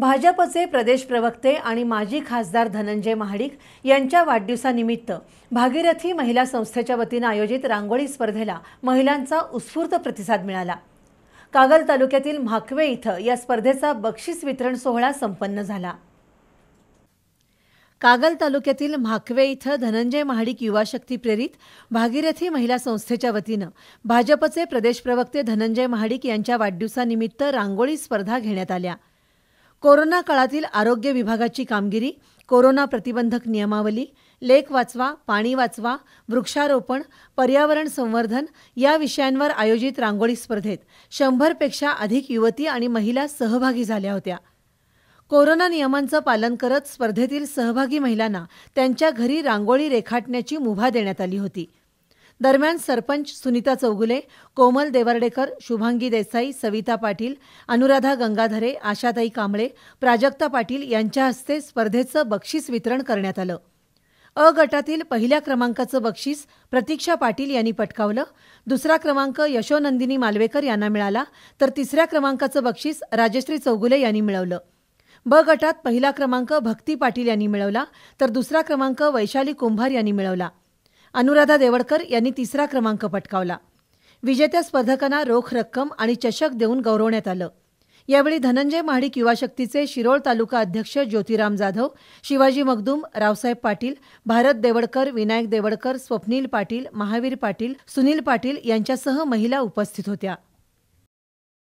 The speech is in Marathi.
भाजपचे प्रदेश प्रवक्ते आणि माजी खासदार धनंजय महाडिक यांच्या वाढदिवसानिमित्त भागीरथी महिला संस्थेच्या वतीनं आयोजित रांगोळी स्पर्धेला महिलांचा उत्स्फूर्त प्रतिसाद मिळाला कागल तालुक्यातील म्हाकवे इथं या स्पर्धेचा बक्षीस वितरण सोहळा संपन्न झाला कागल तालुक्यातील म्हाकवे इथं धनंजय महाडिक युवा शक्ती प्रेरित भागीरथी महिला संस्थेच्या वतीनं भाजपचे प्रदेश प्रवक्ते धनंजय महाडिक यांच्या वाढदिवसानिमित्त रांगोळी स्पर्धा घेण्यात आल्या कोरोना काळातील आरोग्य विभागाची कामगिरी कोरोना प्रतिबंधक नियमावली लेख वाचवा पाणी वाचवा वृक्षारोपण पर्यावरण संवर्धन या विषयांवर आयोजित रांगोळी स्पर्धेत शंभरपेक्षा अधिक युवती आणि महिला सहभागी झाल्या होत्या कोरोना नियमांचं पालन करत स्पर्धेतील सहभागी महिलांना त्यांच्या घरी रांगोळी रेखाटण्याची मुभा देण्यात आली होती दरम्यान सरपंच सुनीता चौगुले कोमल देवर्डेकर शुभांगी देसाई सविता पाटील अनुराधा गंगाधरे आशाताई कांबळे प्राजक्ता पाटील यांच्या हस्ते स्पर्धेचं बक्षीस वितरण करण्यात आलं अ गटातील पहिल्या क्रमांकाचं बक्षीस प्रतीक्षा पाटील यांनी पटकावलं दुसरा क्रमांक यशोनंदिनी मालवेकर यांना मिळाला तर तिसऱ्या क्रमांकाचं बक्षीस राजश्री चौगुले यांनी मिळवलं ब गटात पहिला क्रमांक भक्ती पाटील यांनी मिळवला तर दुसरा क्रमांक वैशाली कुंभार यांनी मिळवला अनुराधा देवडकर यांनी तिसरा क्रमांक पटकावला विजेत्या स्पर्धकांना रोख रक्कम आणि चषक देऊन गौरवण्यात आलं यावेळी धनंजय महाडिक युवा शक्तीचे शिरोळ तालुका अध्यक्ष ज्योतिराम जाधव शिवाजी मगदूम रावसाहेब पाटील भारत देवडकर विनायक देवडकर स्वप्नील पाटील महावीर पाटील सुनील पाटील यांच्यासह महिला उपस्थित होत्या